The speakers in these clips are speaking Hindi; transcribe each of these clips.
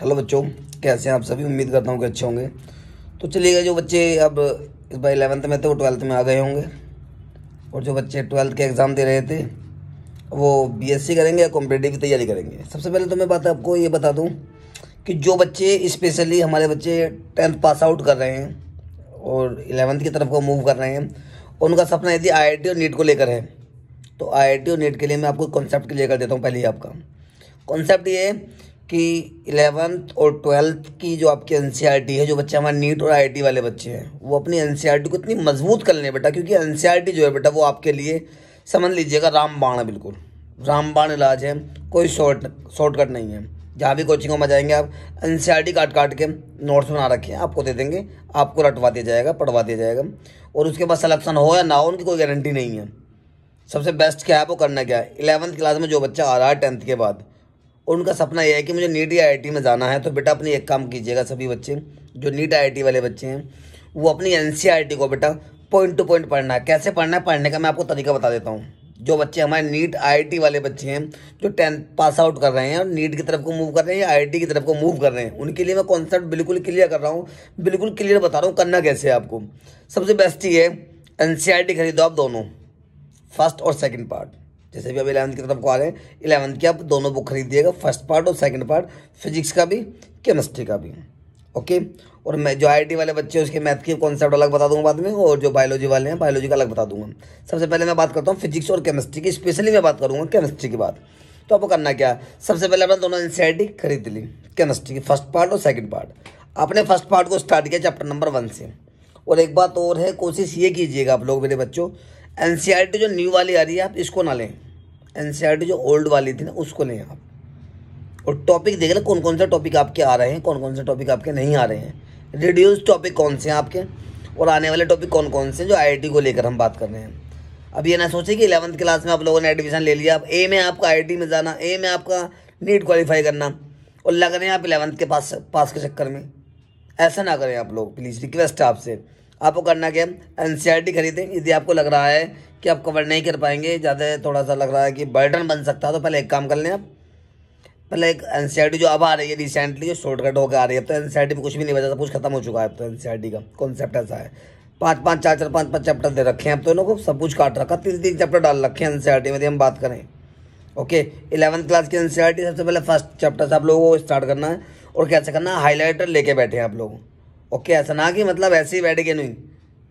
हेलो बच्चों कैसे हैं आप सभी उम्मीद करता हूँ कि अच्छे होंगे तो चलिएगा जो बच्चे अब इस बार इलेवंथ में थे वो ट्वेल्थ में आ गए होंगे और जो बच्चे ट्वेल्थ के एग्ज़ाम दे रहे थे वो बीएससी करेंगे या कॉम्पिटेटिव की तैयारी करेंगे सबसे पहले तो मैं बात आपको ये बता दूँ कि जो बच्चे स्पेशली हमारे बच्चे टेंथ पास आउट कर रहे हैं और इलेवंथ की तरफ को मूव कर रहे हैं उनका सपना यदि आई और नीट को लेकर है तो आई और नीट के लिए मैं आपको कॉन्सेप्ट क्लियर कर देता हूँ पहले ही आपका कॉन्सेप्ट ये है कि इलेवंथ और ट्वेल्थ की जो आपकी एन e है जो बच्चे हमारे नीट और आई वाले बच्चे हैं वो अपनी एन e को इतनी मजबूत कर लें बेटा क्योंकि एन e जो है बेटा वो आपके लिए समझ लीजिएगा रामबाण है बिल्कुल रामबाण इलाज है कोई शॉर्ट शॉर्टकट नहीं है जहाँ भी कोचिंगों में जाएंगे आप एन काट काट के नोट्स बना रखे हैं आपको दे देंगे आपको रटवा दिया जाएगा पढ़वा दिया जाएगा और उसके बाद सलेक्शन हो या ना हो उनकी कोई गारंटी नहीं है सबसे बेस्ट क्या है वो करना क्या है इलेवंथ क्लास में जो बच्चा आ रहा है टेंथ के बाद और उनका सपना यह है कि मुझे नीट या आई में जाना है तो बेटा अपनी एक काम कीजिएगा सभी बच्चे जो नीट आई वाले बच्चे हैं वो अपनी एन e को बेटा पॉइंट टू पॉइंट पढ़ना है कैसे पढ़ना है पढ़ने का मैं आपको तरीका बता देता हूँ जो बच्चे हमारे नीट आईआईटी वाले बच्चे हैं जो टेंथ पास आउट कर रहे हैं और नीट की तरफ को मूव कर रहे हैं या आई की तरफ को मूव कर रहे हैं उनके लिए मैं कॉन्सेप्ट बिल्कुल क्लियर कर रहा हूँ बिल्कुल क्लियर बता रहा हूँ करना कैसे है आपको सबसे बेस्ट ये है एन e खरीदो आप दोनों फर्स्ट और सेकेंड पार्ट जैसे भी अब इलेवंथ की तरफ को आ गए इलेवंथ की आप दोनों बुक खरीदिएगा फर्स्ट पार्ट और सेकंड पार्ट फिजिक्स का भी केमिस्ट्री का भी ओके और मैं जो आई वाले बच्चे उसके मैथ के कॉन्सेप्ट अलग बता दूंगा बाद में और जो बायोलॉजी वाले हैं बायोलॉजी का अलग बता दूंगा सबसे पहले मैं बात करता हूँ फिजिक्स और केमिस्ट्री की स्पेशली मैं बात करूँगा केमिस्ट्री की बात तो आपको करना क्या सबसे पहले आपने दोनों एन खरीद ली केमिस्ट्री की फर्स्ट पार्ट और सेकेंड पार्ट आपने फर्स्ट पार्ट को स्टार्ट किया चैप्टर नंबर वन से और एक बात और है कोशिश ये कीजिएगा आप लोग मेरे बच्चों एन जो न्यू वाली आ रही है आप इसको ना लें एन जो ओल्ड वाली थी ना उसको लें आप और टॉपिक देख लें कौन कौन सा टॉपिक आपके आ रहे हैं कौन कौन से टॉपिक आपके नहीं आ रहे हैं रिड्यूस टॉपिक कौन से हैं आपके और आने वाले टॉपिक कौन कौन से हैं जो आई को लेकर हम बात कर रहे हैं अब ये ना सोचें कि इलेवंथ क्लास में आप लोगों ने एडमिशन ले लिया अब ए में आपका आई में जाना ए में आपका नीट क्वालिफाई करना और लग रहे हैं आप इलेवंथ के पास पास के चक्कर में ऐसा ना करें आप लोग प्लीज़ रिक्वेस्ट है आपसे आपको करना क्या एन सी खरीदें यदि आपको लग रहा है कि आप कवर नहीं कर पाएंगे ज़्यादा थोड़ा सा लग रहा है कि बर्डन बन सकता है तो पहले एक काम कर लें आप पहले एक एन जो अब आ रही है रिसेंटली जो शॉर्टकट होकर आ रही है अब तो एन में कुछ भी नहीं बचा था कुछ खत्म हो चुका है अब तो एन का कॉन्सेप्ट ऐसा है पाँच पाँच चार चार पाँच पाँच चैप्टर दे रखे हैं अब तो इन्हों को सब कुछ काट रखा तीन तीन चैप्टर डाल रखे हैं एन में तो हम बात करें ओके इलेवंथ क्लास की एन सबसे पहले फर्स्ट चैप्टर से आप लोगों को स्टार्ट करना है और कैसे करना है हाईलाइटर लेके बैठे हैं आप लोग ओके ऐसा ना कि मतलब ऐसे ही बैठ के नहीं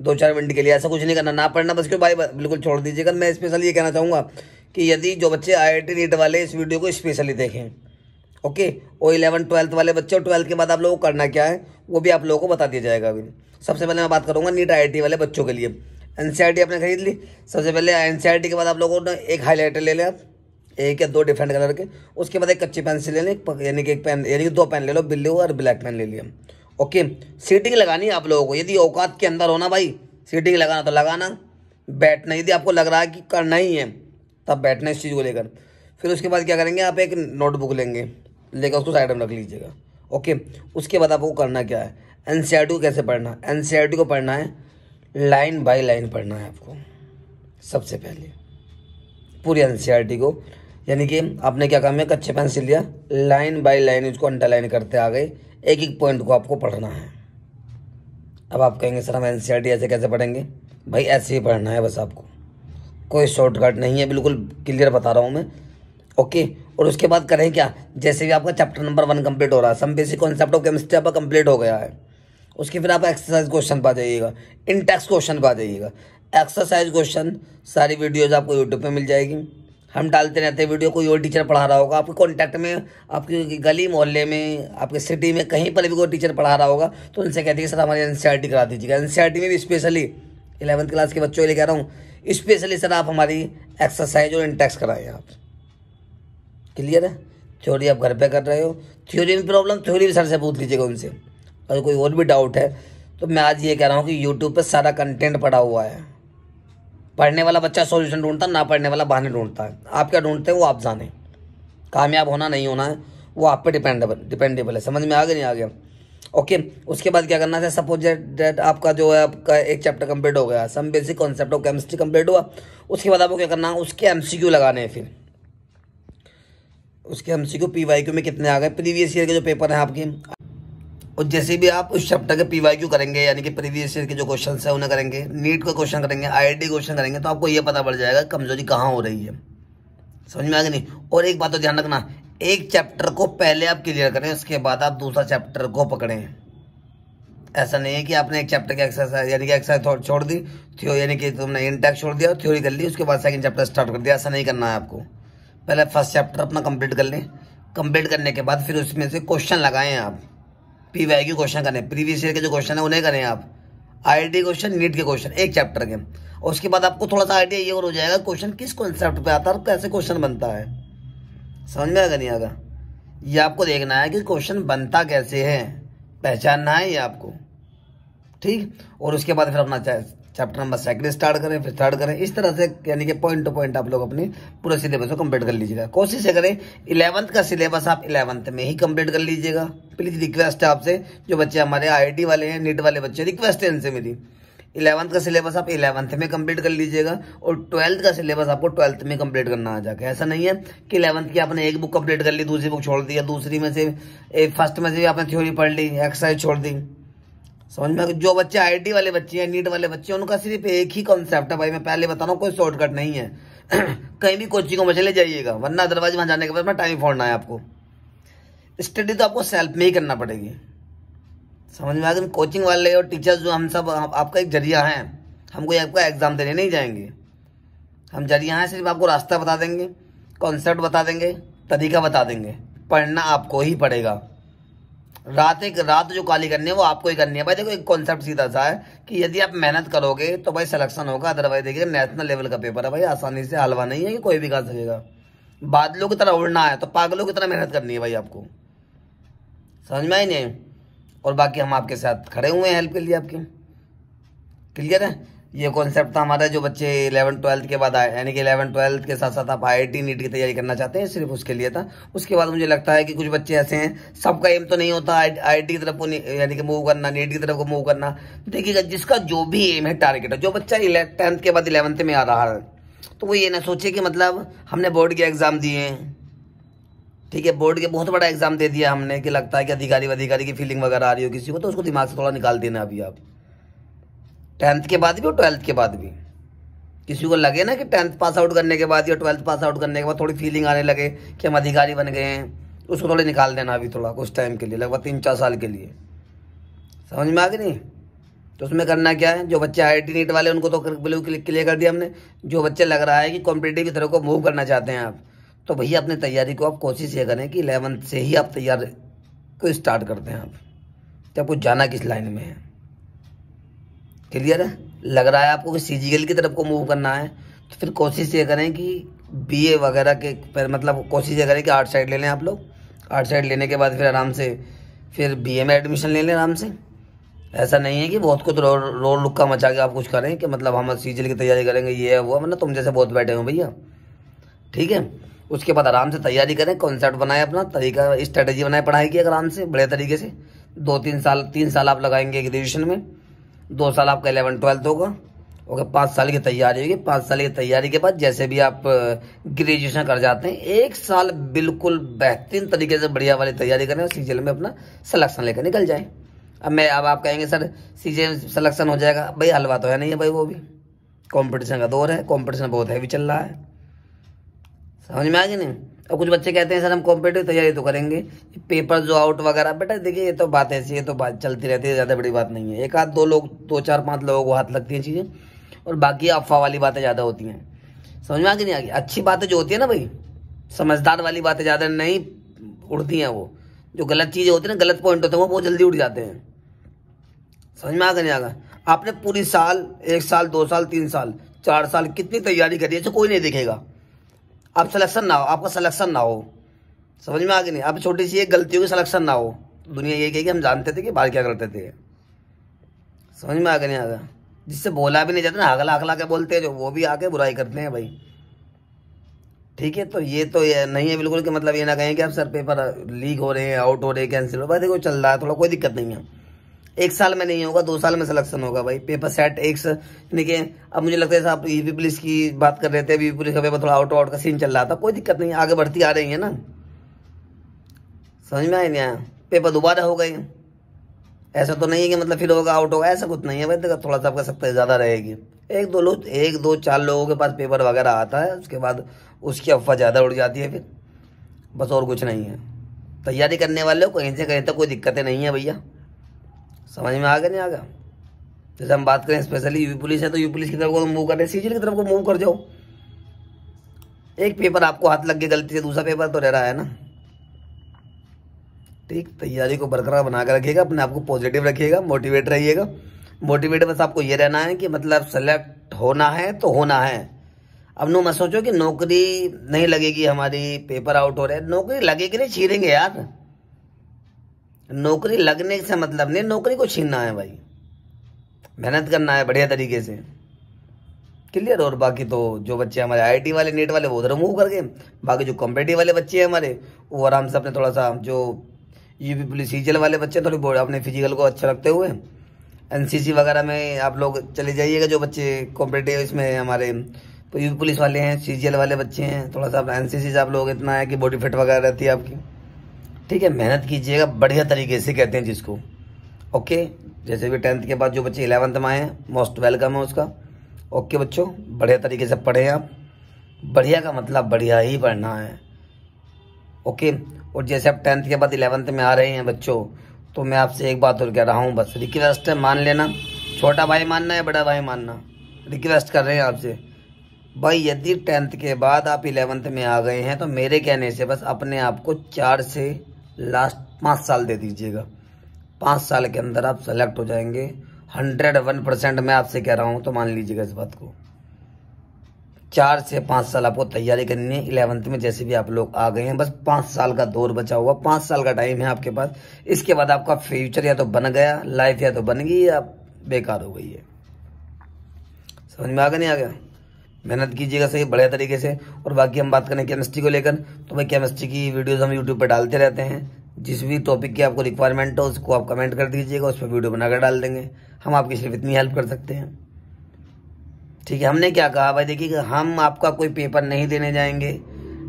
दो चार मिनट के लिए ऐसा कुछ नहीं करना ना पढ़ना बस क्यों भाई बिल्कुल छोड़ दीजिएगा मैं स्पेशल ये कहना चाहूँगा कि यदि जो बच्चे आई नीट वाले इस वीडियो को स्पेशली देखें ओके और इलेवन ट्वेल्थ वाले बच्चे और ट्वेल्थ के बाद आप लोगों को करना क्या है वो भी आप लोगों को बता दिया जाएगा अभी सबसे पहले मैं बात करूँगा नीट आई वाले बच्चों के लिए एन e आपने खरीद ली सबसे पहले एन e के बाद आप लोगों ने एक हाईलाइटर ले लें आप एक या दो डिफरेंट कलर के उसके बाद एक कच्ची पेंसिल ले लें यानी कि एक पेन यानी कि दो पेन ले लो बिल्लू और ब्लैक पेन ले लिया ओके सीटिंग लगानी है आप लोगों को यदि औकात के अंदर होना भाई सीटिंग लगाना तो लगाना बैठना यदि आपको लग रहा है कि करना ही है तब बैठना इस चीज़ को लेकर फिर उसके बाद क्या करेंगे आप एक नोटबुक लेंगे लेकर उसको साइड में रख लीजिएगा ओके उसके बाद आपको करना क्या है एन e को कैसे पढ़ना एन e को पढ़ना है लाइन बाय लाइन पढ़ना है आपको सबसे पहले पूरी एन e को यानी कि आपने क्या काम है कच्चे पेंसिल लिया लाइन बाय लाइन उसको अंडरलाइन करते आ गए एक एक पॉइंट को आपको पढ़ना है अब आप कहेंगे सर हम एन e ऐसे कैसे पढ़ेंगे भाई ऐसे ही पढ़ना है बस आपको कोई शॉर्टकट नहीं है बिल्कुल क्लियर बता रहा हूँ मैं ओके और उसके बाद करें क्या जैसे भी आपका चैप्टर नंबर वन कम्प्लीट हो रहा है some basic concept of chemistry आपका कम्प्लीट हो गया है उसके फिर आप एक्सरसाइज क्वेश्चन पा जाइएगा इन क्वेश्चन पा जाइएगा एक्सरसाइज क्वेश्चन सारी वीडियोज़ आपको यूट्यूब पर मिल जाएगी हम डालते रहते हैं वीडियो कोई और टीचर पढ़ा रहा होगा आपके कॉन्टैक्ट में आपकी गली मोहल्ले में आपके सिटी में कहीं पर भी कोई टीचर पढ़ा रहा होगा तो उनसे कहते हैं सर हमारी एन करा दीजिएगा एन में भी स्पेशली इलेवंथ क्लास के बच्चों के लिए कह रहा हूँ स्पेशली सर आप हमारी एक्सरसाइज और इंटेक्स कराएं आप क्लियर है थ्योरी आप घर पे कर रहे हो थ्योरी में प्रॉब्लम थ्योरी भी सर से पूछ लीजिएगा उनसे और कोई और भी डाउट है तो मैं आज ये कह रहा हूँ कि यूट्यूब पर सारा कंटेंट पड़ा हुआ है पढ़ने वाला बच्चा सॉल्यूशन ढूंढता ना पढ़ने वाला बहाने ढूंढता है आप क्या ढूंढते हैं वो आप जाने कामयाब होना नहीं होना है वो आप पे डिपेंडेबल डिपेंडेबल है समझ में आ गया नहीं आ गया ओके उसके बाद क्या करना था सपोज डेट आपका जो है आपका एक चैप्टर कंप्लीट हो गया some basic concept of chemistry complete हुआ उसके बाद आपको क्या करना है उसके एम लगाने हैं फिर उसके M C Q P Y Q में कितने आ गए प्रीवियस ईयर के जो पेपर हैं आपके और जैसे भी आप उस चैप्टर के पीवाईक्यू करेंगे यानी कि प्रीवियस ईयर के जो क्वेश्चन है उन्हें करेंगे नीट का क्वेश्चन करेंगे आई क्वेश्चन करेंगे तो आपको ये पता पड़ जाएगा कमजोरी कहाँ हो रही है समझ में आ नहीं और एक बात तो ध्यान रखना एक चैप्टर को पहले आप क्लियर करें उसके बाद आप दूसरा चैप्टर को पकड़ें ऐसा नहीं है कि आपने एक चैप्टर की एक्सरसाइज यानी कि एक्सरसाइज छोड़ दी थ्योरी यानी कि तुमने इंटैक्स छोड़ दिया और थ्योरी कर ली उसके बाद सेकंड चैप्टर स्टार्ट कर दिया ऐसा नहीं करना है आपको पहले फर्स्ट चैप्टर अपना कंप्लीट कर लें कंप्लीट करने के बाद फिर उसमें से क्वेश्चन लगाएं आप पी वाई क्यू क्वेश्चन करें प्रीवियस ईयर के जो क्वेश्चन है उन्हें करें आप आई क्वेश्चन नीट के क्वेश्चन एक चैप्टर के और उसके बाद आपको थोड़ा सा आइडिया ये और हो जाएगा क्वेश्चन किस कॉन्सेप्ट पे आता है और कैसे क्वेश्चन बनता है समझ में आएगा नहीं आगा ये आपको देखना है कि क्वेश्चन बनता कैसे है पहचानना है ये आपको ठीक और उसके बाद फिर अपना चैप्टर नंबर सेकंड स्टार्ट करें फिर थर्ड करें इस तरह से यानी कि पॉइंट टू पॉइंट आप लोग अपने पूरा सिलेबस को कंप्लीट कर लीजिएगा कोशिश करें इलेवंथ का सिलेबस आप इलेवंथ में ही कंप्लीट कर लीजिएगा प्लीज रिक्वेस्ट है आपसे जो बच्चे हमारे आई वाले हैं नीट वाले बच्चे रिक्वेस्ट है इनसे मेरी इलेवंथ का सिलेबस आप इलेवंथ में कंप्लीट कर लीजिएगा और ट्वेल्थ का सिलेबस आपको ट्वेल्थ में कंप्लीट करना आ जाएगा ऐसा नहीं है कि इलेवंथ की आपने एक बुक कंप्लीट कर ली दूसरी बुक छोड़ दी या दूसरी में से फर्स्ट में से आपने थ्योरी पढ़ ली एक्सरसाइज छोड़ दी समझ में जो बच्चे आईटी वाले बच्चे हैं नीट e वाले बच्चे हैं उनका सिर्फ एक ही कॉन्सेप्ट है भाई मैं पहले बता रहा हूँ कोई शॉर्टकट नहीं है कहीं भी कोचिंग में चले जाइएगा वरना अदरवाइज वहां जाने के बाद मैं टाइम फोड़ना है आपको स्टडी तो आपको सेल्फ में ही करना पड़ेगी समझ में आ गया कोचिंग वाले और टीचर्स जो हम सब आपका एक जरिया है हम कोई आपका एग्जाम देने नहीं जाएंगे हम जरिया हैं सिर्फ आपको रास्ता बता देंगे कॉन्सेप्ट बता देंगे तरीका बता देंगे पढ़ना आपको ही पड़ेगा रात एक रात जो काली करनी है वो आपको ही करनी है भाई देखो एक कॉन्सेप्ट सीधा सा है कि यदि आप मेहनत करोगे तो भाई सिलेक्शन होगा अदरवाइज देखिए नेशनल लेवल का पेपर है भाई आसानी से हलवा नहीं है कि कोई भी कर सकेगा बादलों की तरह उड़ना है तो पागलों की तरह मेहनत करनी है भाई आपको समझ में आई नहीं और बाकी हम आपके साथ खड़े हुए हैं हेल्प के लिए आपकी क्लियर है ये कॉन्सेप्ट था हमारा जो बच्चे इलेवन ट्वेल्थ के बाद आए यानी कि इलेवन ट्वेल्थ के साथ साथ आप आई आई नीट की तैयारी करना चाहते हैं सिर्फ उसके लिए था उसके बाद मुझे लगता है कि कुछ बच्चे ऐसे हैं सबका एम तो नहीं होता आई की तरफ यानी कि मूव करना नीट की तरफ को मूव करना देखिएगा जिसका जो भी एम है टारगेट है जो बच्चा टेंथ के बाद इलेवंथ में आ रहा है तो वो ये ना सोचे कि मतलब हमने बोर्ड के एग्ज़ाम दिए हैं ठीक है बोर्ड के बहुत बड़ा एग्जाम दे दिया हमने कि लगता है कि अधिकारी अधिकारी की फीलिंग वगैरह आ रही हो किसी को तो उसको दिमाग से थोड़ा निकाल देना अभी आप टेंथ के बाद भी और ट्वेल्थ के बाद भी किसी को लगे ना कि टेंथ पास आउट करने के बाद या ट्वेल्थ पास आउट करने के बाद थोड़ी फीलिंग आने लगे कि हम अधिकारी बन गए हैं उसको थोड़े निकाल देना अभी थोड़ा कुछ टाइम के लिए लगभग तीन चार साल के लिए समझ में आ गई नहीं तो उसमें करना क्या है जो बच्चे आई आई नीट वाले उनको तो ब्लू क्लियर कर दिया हमने जो बच्चे लग रहा है कि कॉम्पिटेटिव तरह को मूव करना चाहते हैं आप तो भैया अपनी तैयारी को आप कोशिश ये करें कि इलेवंथ से ही आप तैयार को स्टार्ट करते हैं आप जब कुछ जाना किस लाइन में है क्लियर है लग रहा है आपको कि सीजीएल की तरफ को मूव करना है तो फिर कोशिश ये करें कि ए वगैरह के फिर मतलब कोशिश ये करें कि आर्ट साइड ले लें आप लोग आर्ट साइड लेने के बाद फिर आराम से फिर बी में एडमिशन ले लें आराम से ऐसा नहीं है कि बहुत कुछ रोल लुक लुक्का मचा के आप कुछ करें कि मतलब हम सी की तैयारी करेंगे ये है वो मतलब तुम जैसे बहुत बैठे हो भैया ठीक है उसके बाद आराम से तैयारी करें कॉन्सेप्ट बनाए अपना तरीका स्ट्रेटेजी बनाए पढ़ाई की आराम से बड़े तरीके से दो तीन साल तीन साल आप लगाएंगे ग्रेजुएशन में दो साल आपका इलेवन ट्वेल्थ होगा ओके पाँच साल की तैयारी होगी पाँच साल की तैयारी के बाद जैसे भी आप ग्रेजुएशन कर जाते हैं एक साल बिल्कुल बेहतरीन तरीके से बढ़िया वाली तैयारी करें और सी में अपना सिलेक्शन लेकर निकल जाए अब मैं अब आप कहेंगे सर सीजीएल सिलेक्शन हो जाएगा भाई हलवा तो है नहीं है भाई वो भी कॉम्पिटिशन का दौर है कॉम्पिटिशन बहुत हैवी चल रहा है समझ में आ गई नहीं और कुछ बच्चे कहते हैं सर हम कॉम्पिटेटिव तैयारी तो करेंगे पेपर जो आउट वगैरह बेटा देखिए ये तो बात ऐसी है तो बात चलती रहती है ज़्यादा बड़ी बात नहीं है एक आध दो लोग दो चार पाँच लोगों को हाथ लगती हैं चीज़ें और बाकी अफवाह वाली बातें ज़्यादा होती हैं समझ में आ नहीं आ गई अच्छी बातें जो होती है ना भाई समझदार वाली बातें ज़्यादा नहीं उड़ती हैं वो जो गलत चीज़ें होती हैं ना गलत पॉइंट होते हैं वो बहुत जल्दी उड़ जाते हैं समझ में आ नहीं आ आपने पूरी साल एक साल दो साल तीन साल चार साल कितनी तैयारी करी है कोई नहीं दिखेगा आप सिलेक्शन ना हो आपका सिलेक्शन ना हो समझ में आ गई नहीं आप छोटी सी एक गलतियों की सिलेक्शन ना हो दुनिया ये कहेगी हम जानते थे कि बाहर क्या करते थे समझ में आ गया नहीं आ गया जिससे बोला भी नहीं जाता ना अगला अगला के बोलते हैं जो वो भी आके बुराई करते हैं भाई ठीक है तो ये तो ये नहीं है बिल्कुल कि मतलब ये ना कहें कि आप सर पेपर लीक हो रहे हैं आउट हो रहे हैं कैंसिल हो भाई देखो चल रहा है थोड़ा कोई दिक्कत नहीं है एक साल में नहीं होगा दो साल में सिलेक्शन होगा भाई पेपर सेट एक यानी कि अब मुझे लगता है साहब यूपी पुलिस की बात कर रहे थे ईवी e पुलिस का पेपर थोड़ा आउट आउट का सीन चल रहा था कोई दिक्कत नहीं आगे बढ़ती आ रही है ना समझ में आया नहीं आया पेपर दोबारा हो गए ऐसा तो नहीं है कि मतलब फिर होगा आउट होगा ऐसा कुछ नहीं है भाई देखा थोड़ा सा आपका सख्त ज़्यादा रहेगी एक दो लोग एक दो चार लोगों के पास पेपर वगैरह आता है उसके बाद उसकी अफवाह ज़्यादा उड़ जाती है फिर बस और कुछ नहीं है तैयारी करने वाले हो कहीं से कहीं तक कोई दिक्कतें नहीं है भैया समझ में आ गया नहीं आ गया जैसे हम बात करें स्पेशली यूपी पुलिस है तो यूपी पुलिस की तरफ को मूव तो कर रहे सीजीएल की तरफ को मूव कर जाओ एक पेपर आपको हाथ लग गया गलती से दूसरा पेपर तो रह रहा है ना ठीक तैयारी को बरकरार बनाकर रखिएगा अपने आप को पॉजिटिव रखिएगा मोटिवेट रहिएगा मोटिवेट बस आपको ये रहना है कि मतलब सेलेक्ट होना है तो होना है अब नो मत सोचो कि नौकरी नहीं लगेगी हमारी पेपर आउट हो रहे नौकरी लगेगी नहीं छीरेंगे यार नौकरी लगने से मतलब नहीं नौकरी को छीनना है भाई मेहनत करना है बढ़िया तरीके से क्लियर और बाकी तो जो बच्चे हमारे आईटी वाले नेट e वाले वो उधर मूव करके बाकी जो कॉम्पिटेटिव वाले बच्चे हैं हमारे वो आराम से अपने थोड़ा सा जो यूपी पुलिस सीजल वाले बच्चे थोड़ी बोर्ड अपने फिजिकल को अच्छा रखते हुए एनसीसी वगैरह में आप लोग चले जाइएगा जो बच्चे कॉम्पिटेटिव इसमें हमारे यूपी पुलिस वाले हैं सी वाले बच्चे हैं थोड़ा सा अपना सी से आप लोग इतना है कि बॉडी फिट वगैरह रहती है आपकी ठीक है मेहनत कीजिएगा बढ़िया तरीके से कहते हैं जिसको ओके जैसे भी टेंथ के बाद जो बच्चे इलेवंथ में आए हैं मोस्ट वेलकम है उसका ओके बच्चों बढ़िया तरीके से पढ़ें आप बढ़िया का मतलब बढ़िया ही पढ़ना है ओके और जैसे आप टेंथ के बाद इलेवंथ में आ रहे हैं बच्चों तो मैं आपसे एक बात और कह रहा हूँ बस रिक्वेस्ट है मान लेना छोटा भाई मानना या बड़ा भाई मानना रिक्वेस्ट कर रहे हैं आपसे भाई यदि टेंथ के बाद आप इलेवंथ में आ गए हैं तो मेरे कहने से बस अपने आप को चार से लास्ट पाँच साल दे दीजिएगा पाँच साल के अंदर आप सेलेक्ट हो जाएंगे हंड्रेड वन परसेंट मैं आपसे कह रहा हूँ तो मान लीजिएगा इस बात को चार से पाँच साल आपको तैयारी करनी है इलेवंथ में जैसे भी आप लोग आ गए हैं बस पाँच साल का दौर बचा हुआ पाँच साल का टाइम है आपके पास इसके बाद आपका फ्यूचर या तो बन गया लाइफ या तो बन गई या बेकार हो गई है समझ में आ गया नहीं आ गया मेहनत कीजिएगा सही बढ़िया तरीके से और बाकी हम बात करें केमिस्ट्री को लेकर तो भाई केमिस्ट्री की वीडियोज़ हम यूट्यूब पर डालते रहते हैं जिस भी टॉपिक की आपको रिक्वायरमेंट हो उसको आप कमेंट कर दीजिएगा उस पर वीडियो बनाकर डाल देंगे हम आपकी सिर्फ इतनी हेल्प कर सकते हैं ठीक है हमने क्या कहा भाई देखिए हम आपका कोई पेपर नहीं देने जाएंगे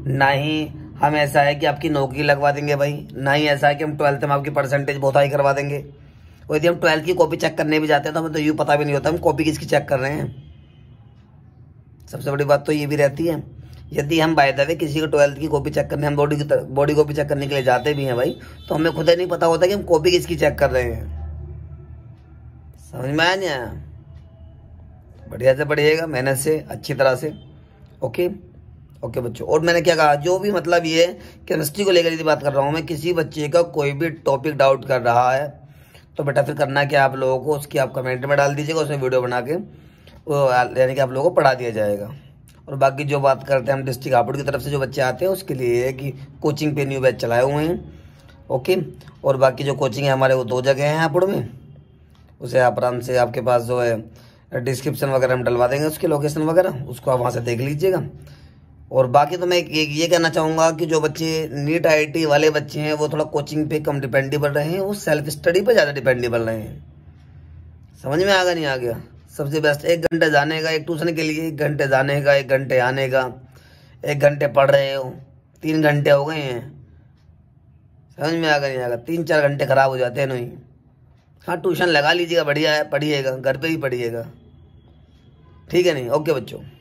ना ही हम ऐसा है कि आपकी नौकरी लगवा देंगे भाई ना ही ऐसा है कि हम ट्वेल्थ में आपकी परसेंटेज बहुत हाई करवा देंगे और यदि हम ट्वेल्थ की कॉपी चेक करने भी जाते हैं तो हमें तो यूँ पता भी नहीं होता हम कॉपी किसकी चेक कर रहे हैं सबसे बड़ी बात तो ये भी रहती है यदि हम बाय द वे किसी को ट्वेल्थ की कॉपी चेक करने हम बॉडी की बॉडी कॉपी चेक करने के लिए जाते भी हैं भाई तो हमें खुद ही नहीं पता होता कि हम कॉपी किसकी चेक कर रहे हैं समझ में आया नहीं बढ़िया से पढ़िएगा मेहनत से अच्छी तरह से ओके ओके बच्चों और मैंने क्या कहा जो भी मतलब ये केमिस्ट्री को लेकर यदि बात कर रहा हूँ मैं किसी बच्चे का कोई भी टॉपिक डाउट कर रहा है तो बेटा फिर करना क्या आप लोगों को उसकी आप कमेंट में डाल दीजिएगा उसमें वीडियो बना के यानी कि आप लोगों को पढ़ा दिया जाएगा और बाकी जो बात करते हैं हम डिस्ट्रिक्ट हापुड़ की तरफ से जो बच्चे आते हैं उसके लिए है कि कोचिंग पे न्यू बैच चलाए हुए हैं ओके और बाकी जो कोचिंग है हमारे वो दो जगह हैं हापुड़ में उसे आप आराम से आपके पास जो है डिस्क्रिप्शन वगैरह हम डलवा देंगे उसकी लोकेशन वगैरह उसको आप वहाँ से देख लीजिएगा और बाकी तो मैं एक, एक ये कहना चाहूँगा कि जो बच्चे नीट आईटी वाले बच्चे हैं वो थोड़ा कोचिंग पे कम डिपेंडेबल रहे हैं वो सेल्फ स्टडी पे ज़्यादा डिपेंडेबल रहे हैं समझ में आ गया नहीं आ गया सबसे बेस्ट एक घंटे जाने का एक ट्यूशन के लिए एक घंटे जाने का एक घंटे आने का एक घंटे पढ़ रहे हो तीन घंटे हो गए हैं समझ में आकर नहीं आएगा तीन चार घंटे ख़राब हो जाते हैं नहीं हाँ ट्यूशन लगा लीजिएगा बढ़िया है पढ़िएगा घर पे ही पढ़िएगा ठीक है नहीं ओके बच्चों